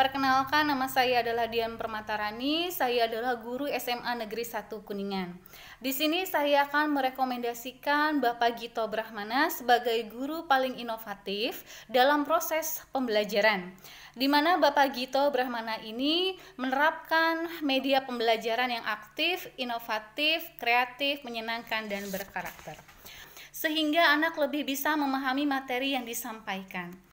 Perkenalkan nama saya adalah Dian Permatarani, saya adalah guru SMA Negeri 1 Kuningan. Di sini saya akan merekomendasikan Bapak Gito Brahmana sebagai guru paling inovatif dalam proses pembelajaran. Di mana Bapak Gito Brahmana ini menerapkan media pembelajaran yang aktif, inovatif, kreatif, menyenangkan dan berkarakter. Sehingga anak lebih bisa memahami materi yang disampaikan.